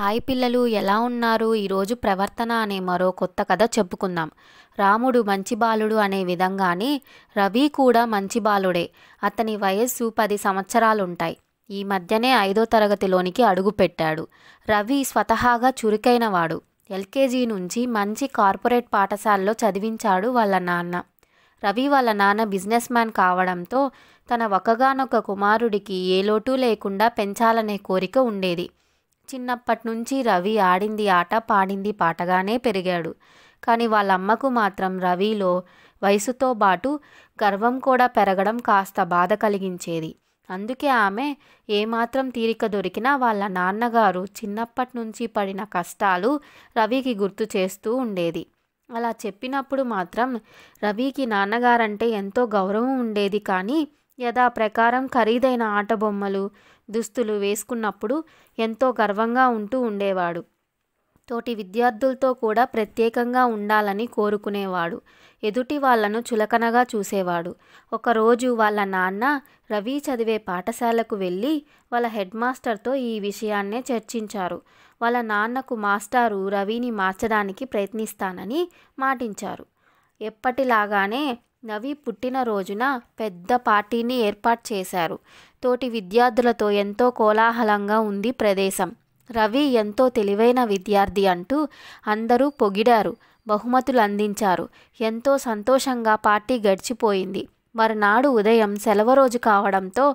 hi పిల్లలు ఎలా ఉన్నారు ఈరోజు ప్రవర్తన అనే మరో కొత్త కథ చెప్పుకుందాం రాముడు మంచి బాలుడు అనే విధంగానే రవి కూడా మంచి బాలుడే అతని వయస్సు పది సంవత్సరాలుంటాయి ఈ మధ్యనే ఐదో తరగతిలోనికి అడుగుపెట్టాడు రవి స్వతహాగా చురుకైనవాడు ఎల్కేజీ నుంచి మంచి కార్పొరేట్ పాఠశాలలో చదివించాడు వాళ్ళ నాన్న రవి వాళ్ళ నాన్న బిజినెస్ మ్యాన్ కావడంతో తన ఒకగానొక కుమారుడికి ఏ లోటు లేకుండా పెంచాలనే కోరిక ఉండేది చిన్నప్పటి నుంచి రవి ఆడింది ఆట పాడింది పాటగానే పెరిగాడు కానీ వాళ్ళమ్మకు మాత్రం రవిలో వయసుతో పాటు గర్వం కూడా పెరగడం కాస్త బాధ కలిగించేది అందుకే ఆమె ఏమాత్రం తీరిక దొరికినా వాళ్ళ నాన్నగారు చిన్నప్పటి నుంచి పడిన కష్టాలు రవికి గుర్తు చేస్తూ ఉండేది అలా చెప్పినప్పుడు మాత్రం రవికి నాన్నగారంటే ఎంతో గౌరవం ఉండేది కానీ యథా ప్రకారం ఖరీదైన ఆట బొమ్మలు దుస్తులు వేసుకున్నప్పుడు ఎంతో గర్వంగా ఉంటూ ఉండేవాడు తోటి విద్యార్థులతో కూడా ప్రత్యేకంగా ఉండాలని కోరుకునేవాడు ఎదుటి వాళ్లను చులకనగా చూసేవాడు ఒకరోజు వాళ్ళ నాన్న రవి చదివే పాఠశాలకు వెళ్ళి వాళ్ళ హెడ్ మాస్టర్తో ఈ విషయాన్నే చర్చించారు వాళ్ళ నాన్నకు మాస్టారు రవిని మార్చడానికి ప్రయత్నిస్తానని మాటించారు ఎప్పటిలాగానే నవి పుట్టినరోజున పెద్ద పార్టీని ఏర్పాటు చేశారు తోటి విద్యార్థులతో ఎంతో కోలాహలంగా ఉంది ప్రదేశం రవి ఎంతో తెలివైన విద్యార్థి అంటూ అందరూ పొగిడారు బహుమతులు అందించారు ఎంతో సంతోషంగా పార్టీ గడిచిపోయింది మరునాడు ఉదయం సెలవు రోజు కావడంతో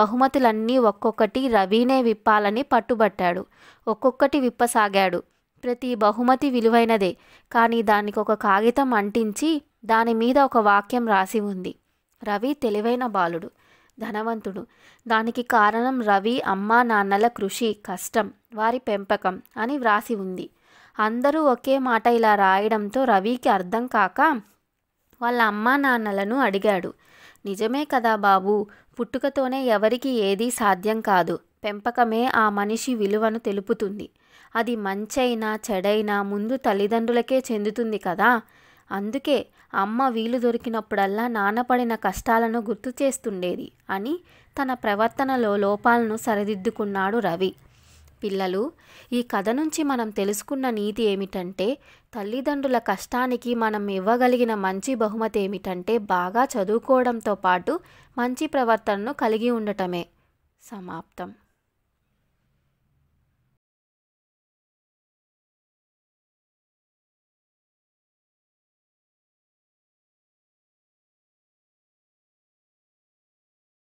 బహుమతులన్నీ ఒక్కొక్కటి రవీనే విప్పాలని పట్టుబట్టాడు ఒక్కొక్కటి విప్పసాగాడు ప్రతి బహుమతి విలువైనదే కానీ దానికి ఒక కాగితం అంటించి దాని మీద ఒక వాక్యం రాసి ఉంది రవి తెలివైన బాలుడు ధనవంతుడు దానికి కారణం రవి అమ్మా నాన్నల కృషి కష్టం వారి పెంపకం అని వ్రాసి ఉంది అందరూ ఒకే మాట ఇలా రాయడంతో రవికి అర్థం కాక వాళ్ళ అమ్మా నాన్నలను అడిగాడు నిజమే కదా బాబు పుట్టుకతోనే ఎవరికి ఏదీ సాధ్యం కాదు పెంపకమే ఆ మనిషి విలువను తెలుపుతుంది అది మంచైనా చెడైనా ముందు తల్లిదండ్రులకే చెందుతుంది కదా అందుకే అమ్మ వీలు దొరికినప్పుడల్లా నానపడిన కష్టాలను గుర్తు చేస్తుండేది అని తన ప్రవర్తనలో లోపాలను సరిదిద్దుకున్నాడు రవి పిల్లలు ఈ కథ నుంచి మనం తెలుసుకున్న నీతి ఏమిటంటే తల్లిదండ్రుల కష్టానికి మనం ఇవ్వగలిగిన మంచి బహుమతి ఏమిటంటే బాగా చదువుకోవడంతో పాటు మంచి ప్రవర్తనను కలిగి ఉండటమే సమాప్తం